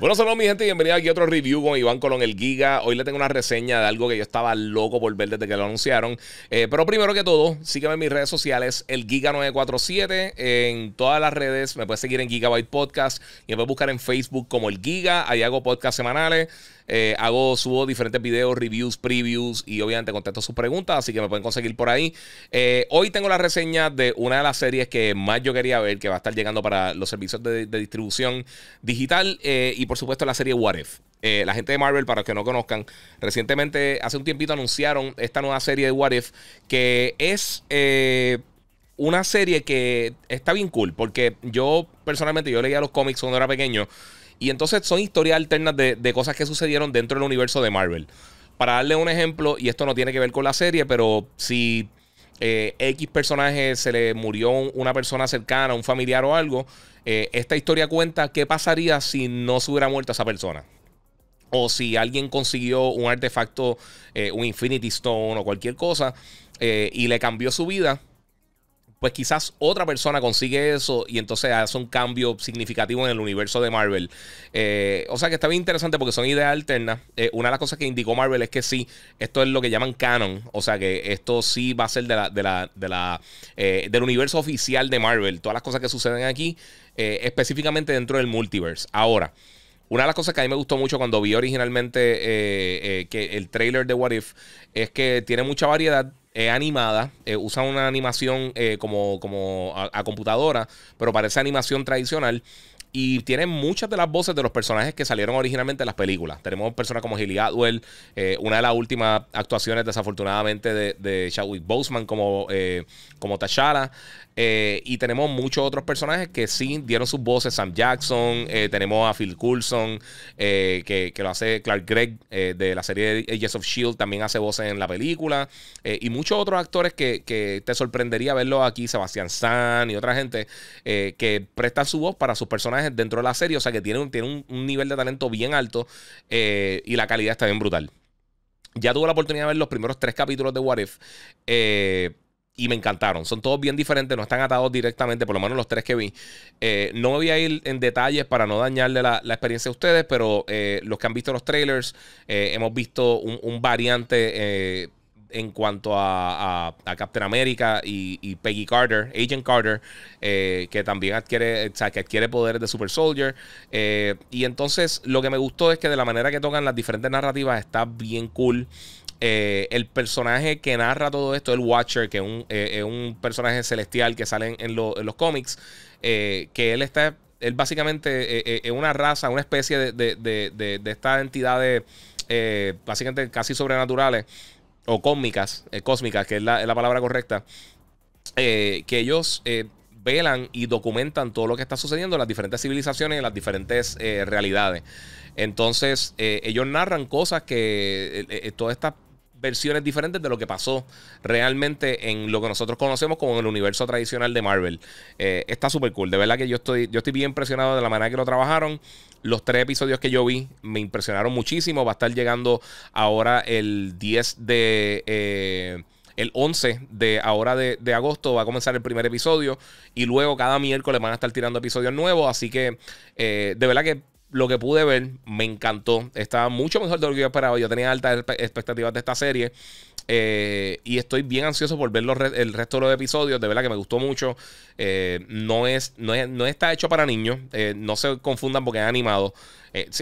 Bueno, saludos mi gente, y bienvenido aquí a otro review con Iván Colón el Giga. Hoy le tengo una reseña de algo que yo estaba loco por ver desde que lo anunciaron. Eh, pero primero que todo, sígueme en mis redes sociales, el Giga947, en todas las redes. Me puedes seguir en Gigabyte Podcast y me puedes buscar en Facebook como el Giga. Ahí hago podcast semanales. Eh, hago, subo diferentes videos, reviews, previews y obviamente contesto sus preguntas, así que me pueden conseguir por ahí. Eh, hoy tengo la reseña de una de las series que más yo quería ver, que va a estar llegando para los servicios de, distribución digital. y por supuesto la serie What If. Eh, la gente de Marvel, para los que no conozcan, recientemente, hace un tiempito anunciaron esta nueva serie de What If, que es eh, una serie que está bien cool, porque yo personalmente, yo leía los cómics cuando era pequeño, y entonces son historias alternas de, de cosas que sucedieron dentro del universo de Marvel. Para darle un ejemplo, y esto no tiene que ver con la serie, pero si eh, X personaje se le murió una persona cercana, un familiar o algo, eh, esta historia cuenta qué pasaría si no se hubiera muerto esa persona. O si alguien consiguió un artefacto, eh, un Infinity Stone o cualquier cosa, y le cambió su vida, pues quizás otra persona consigue eso y entonces hace un cambio significativo en el universo de Marvel. Eh, o sea que está bien interesante porque son ideas alternas. Eh, una de las cosas que indicó Marvel es que sí, esto es lo que llaman canon. O sea que esto sí va a ser de de la, eh, del universo oficial de Marvel. Todas las cosas que suceden aquí, específicamente dentro del multiverse. Ahora. Una de las cosas que a mí me gustó mucho cuando vi originalmente que el trailer de What If es que tiene mucha variedad. Eh, animada, eh, usa una animación eh, como, como a, computadora, pero parece animación tradicional. Y tienen muchas de las voces de los personajes que salieron originalmente en las películas. Tenemos personas como Hilly Atwell, eh, una de las últimas actuaciones desafortunadamente de, de Chadwick Boseman como, eh, como T'Challa. Eh, y tenemos muchos otros personajes que sí dieron sus voces. Sam Jackson, eh, tenemos a Phil Coulson, que, lo hace Clark Gregg de la serie Ages of S.H.I.E.L.D. También hace voces en la película. y muchos otros actores que, te sorprendería verlos aquí, Sebastián San y otra gente, que prestan su voz para sus personajes dentro de la serie. O sea que tiene un, tiene un, nivel de talento bien alto eh, y la calidad está bien brutal. Ya tuve la oportunidad de ver los primeros tres capítulos de What If. Eh, y me encantaron. Son todos bien diferentes, no están atados directamente, por lo menos los tres que vi. Eh, no me voy a ir en detalles para no dañarle la, experiencia a ustedes, pero los que han visto los trailers, hemos visto un, un variante en cuanto a, Captain America y, Peggy Carter, Agent Carter, eh, que también adquiere, o sea, que adquiere poderes de Super Soldier. Eh, y entonces lo que me gustó es que de la manera que tocan las diferentes narrativas está bien cool. Eh, el personaje que narra todo esto, el Watcher, que es un, personaje celestial que sale en, los cómics, que él está, él básicamente es una raza, una especie de, de, de, básicamente casi sobrenaturales o cósmicas, eh, cósmicas, que es la, palabra correcta, eh, que ellos eh, velan y documentan todo lo que está sucediendo en las diferentes civilizaciones, en las diferentes realidades. Entonces, ellos narran cosas que todas estas versiones diferentes de lo que pasó realmente en lo que nosotros conocemos como el universo tradicional de Marvel. Eh, está súper cool. De verdad que yo estoy, yo estoy bien impresionado de la manera que lo trabajaron. Los tres episodios que yo vi me impresionaron muchísimo. Va a estar llegando ahora el 10 de... Eh, el 11 de ahora de, agosto va a comenzar el primer episodio y luego cada miércoles van a estar tirando episodios nuevos. Así que eh, de verdad que lo que pude ver, me encantó. Estaba mucho mejor de lo que yo esperaba. Yo tenía altas expectativas de esta serie. Eh, y estoy bien ansioso por ver el resto de los episodios. De verdad que me gustó mucho. Eh, no, es, no, está hecho para niños. Eh, no se confundan porque es animado.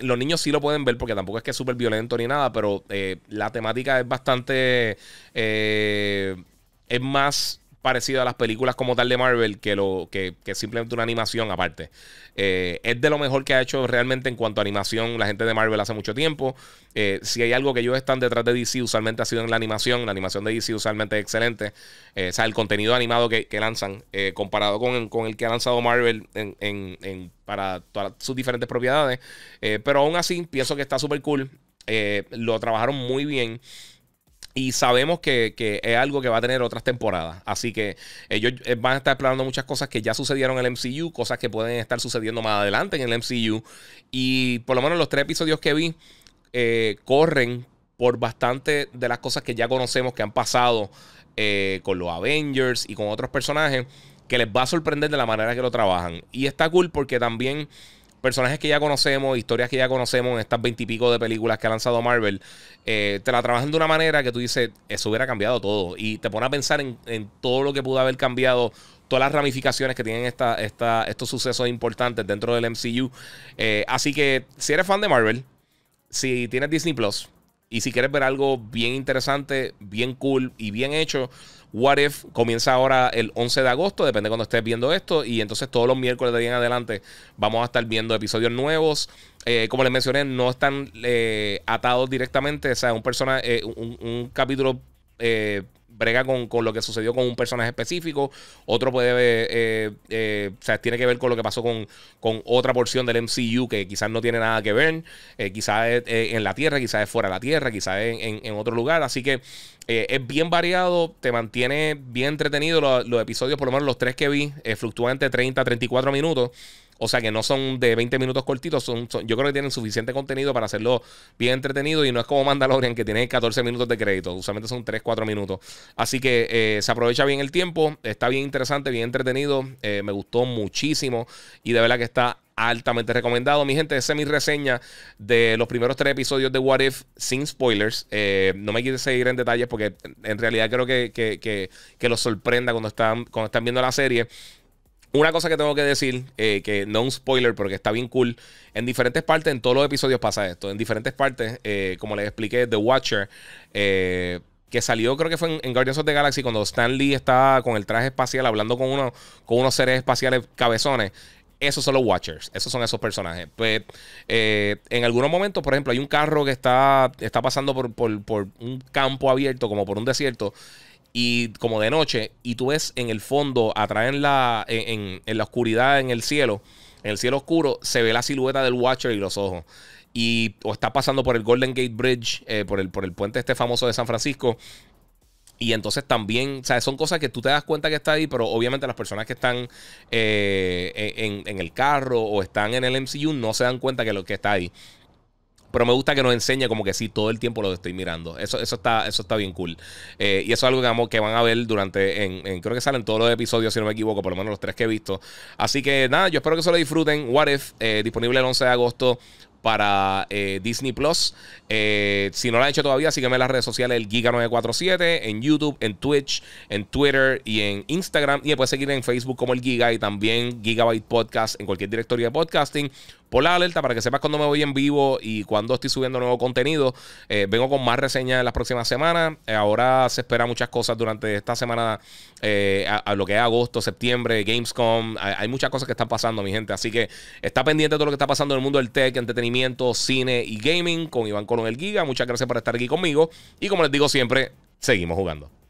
los niños sí lo pueden ver porque tampoco es que es súper violento ni nada. Pero la temática es bastante. es más parecido a las películas como tal de Marvel que, lo, que, que simplemente una animación aparte. Eh, es de lo mejor que ha hecho realmente en cuanto a animación la gente de Marvel hace mucho tiempo. Eh, si hay algo que ellos están detrás de DC, usualmente ha sido en la animación. La animación de DC usualmente es excelente. Eh, o sea, el contenido animado que, lanzan, comparado con, el que ha lanzado Marvel en, para todas sus diferentes propiedades. pero aún así, pienso que está súper cool. lo trabajaron muy bien. Y sabemos que, es algo que va a tener otras temporadas. Así que ellos eh, van a estar explorando muchas cosas que ya sucedieron en el MCU, cosas que pueden estar sucediendo más adelante en el MCU. Y por lo menos los tres episodios que vi eh, corren por bastante de las cosas que ya conocemos que han pasado eh, con los Avengers y con otros personajes, que les va a sorprender de la manera que lo trabajan. Y está cool porque también personajes que ya conocemos, historias que ya conocemos en estas veintipico de películas que ha lanzado Marvel, eh, te la trabajan de una manera que tú dices, eso hubiera cambiado todo. Y te pone a pensar en, todo lo que pudo haber cambiado todas las ramificaciones que tienen esta, estos sucesos importantes dentro del MCU. Eh, así que si eres fan de Marvel, si tienes Disney Plus, y si quieres ver algo bien interesante, bien cool y bien hecho, What If comienza ahora el 11 de agosto, depende cuando estés viendo esto. Y entonces todos los miércoles de ahí en adelante vamos a estar viendo episodios nuevos. Eh, como les mencioné, no están eh, atados directamente. O sea, un, persona, eh, un, capítulo brega con, lo que sucedió con un personaje específico, otro puede, ver eh, eh, o sea, tiene que ver con lo que pasó con, otra porción del MCU que quizás no tiene nada que ver, eh, quizás es en la Tierra, quizás es fuera de la Tierra, quizás es en, otro lugar, así que es bien variado, te mantiene bien entretenido los, los, episodios, por lo menos los tres que vi, fluctúan entre 30 a 34 minutos. O sea que no son de 20 minutos cortitos, son, yo creo que tienen suficiente contenido para hacerlo bien entretenido y no es como Mandalorian que tiene 14 minutos de crédito, usualmente son 3, 4 minutos. Así que eh, se aprovecha bien el tiempo, está bien interesante, bien entretenido, eh, me gustó muchísimo y de verdad que está altamente recomendado. Mi gente, esa es mi reseña de los primeros tres episodios de What If sin spoilers. Eh, no me quise seguir en detalles porque en realidad creo que, que, los sorprenda cuando están, cuando están viendo la serie. Una cosa que tengo que decir, eh, que no un spoiler, porque está bien cool. En diferentes partes, en todos los episodios pasa esto. En diferentes partes, eh, como les expliqué, The Watcher, eh, que salió, creo que fue en, Guardians of the Galaxy, cuando Stan Lee estaba con el traje espacial hablando con, uno, con unos seres espaciales cabezones. Esos son los Watchers, esos son esos personajes. Pues, en algunos momentos, por ejemplo, hay un carro que está, está pasando por, por un campo abierto, como por un desierto y como de noche, y tú ves en el fondo, atrás en la, en, la oscuridad, en el cielo, en el cielo oscuro, se ve la silueta del Watcher y los ojos y o está pasando por el Golden Gate Bridge, eh, por, el, por el puente este famoso de San Francisco. Y entonces también, o sea, son cosas que tú te das cuenta que está ahí, pero obviamente las personas que están eh, en, en, el carro o están en el MCU no se dan cuenta que lo que está ahí pero me gusta que nos enseñe como que sí, todo el tiempo lo estoy mirando. Eso, eso, está, eso está bien cool. Eh, y eso es algo que, van a ver durante, en, creo que salen todos los episodios, si no me equivoco, por lo menos los tres que he visto. Así que nada, yo espero que se lo disfruten. What If, eh, disponible el 11 de agosto para eh, Disney Plus. si no lo han hecho todavía, sígueme en las redes sociales el Giga947, en YouTube, en Twitch, en Twitter y en Instagram. Y puedes seguir en Facebook como el Giga y también Gigabyte Podcast en cualquier directorio de podcasting Pon la alerta para que sepas cuando me voy en vivo y cuando estoy subiendo nuevo contenido. Eh, vengo con más reseñas en las próximas semanas. Eh, ahora se espera muchas cosas durante esta semana, eh, a, lo que es agosto, septiembre, Gamescom. Hay, hay, muchas cosas que están pasando, mi gente. Así que está pendiente de todo lo que está pasando en el mundo del tech, entretenimiento, cine y gaming con Iván Colón el Giga. Muchas gracias por estar aquí conmigo. Y como les digo siempre, seguimos jugando.